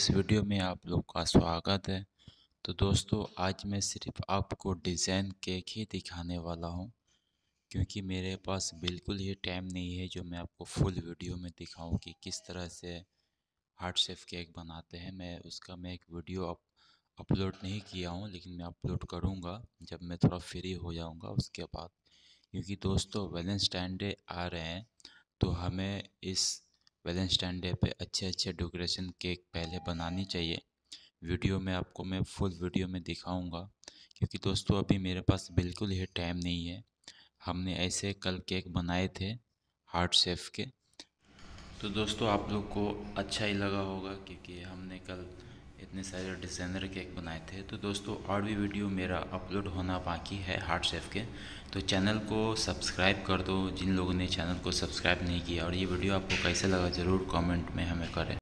इस वीडियो में आप लोग का स्वागत है तो दोस्तों आज मैं सिर्फ आपको डिज़ाइन केक ही दिखाने वाला हूँ क्योंकि मेरे पास बिल्कुल ही टाइम नहीं है जो मैं आपको फुल वीडियो में दिखाऊं कि किस तरह से हार्ट शेफ केक बनाते हैं मैं उसका मैं एक वीडियो अप अपलोड नहीं किया हूँ लेकिन मैं अपलोड करूँगा जब मैं थोड़ा फ्री हो जाऊँगा उसके बाद क्योंकि दोस्तों वेलेंसटाइन डे आ रहे हैं तो हमें इस वैलेंटाइन डे पे अच्छे अच्छे डेकोरेशन केक पहले बनानी चाहिए वीडियो में आपको मैं फुल वीडियो में दिखाऊंगा क्योंकि दोस्तों अभी मेरे पास बिल्कुल ही टाइम नहीं है हमने ऐसे कल केक बनाए थे हार्ट शेफ के तो दोस्तों आप लोग को अच्छा ही लगा होगा क्योंकि हमने कल इतने सारे डिज़ाइनर केक बनाए थे तो दोस्तों और भी वीडियो मेरा अपलोड होना बाकी है हार्ट शेफ के तो चैनल को सब्सक्राइब कर दो जिन लोगों ने चैनल को सब्सक्राइब नहीं किया और ये वीडियो आपको कैसे लगा ज़रूर कमेंट में हमें करें